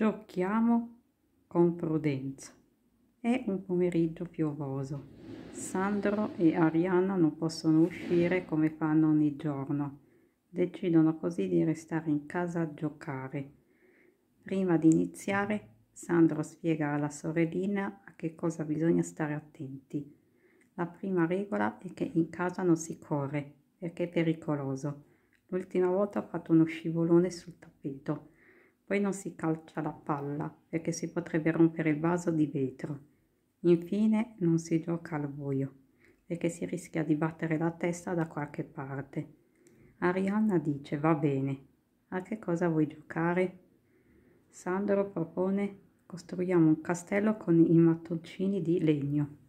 Giochiamo con prudenza. È un pomeriggio piovoso. Sandro e Arianna non possono uscire come fanno ogni giorno. Decidono così di restare in casa a giocare. Prima di iniziare, Sandro spiega alla sorellina a che cosa bisogna stare attenti. La prima regola è che in casa non si corre, perché è pericoloso. L'ultima volta ho fatto uno scivolone sul tappeto. Poi non si calcia la palla perché si potrebbe rompere il vaso di vetro. Infine non si gioca al buio perché si rischia di battere la testa da qualche parte. Arianna dice va bene, a che cosa vuoi giocare? Sandro propone costruiamo un castello con i mattoncini di legno.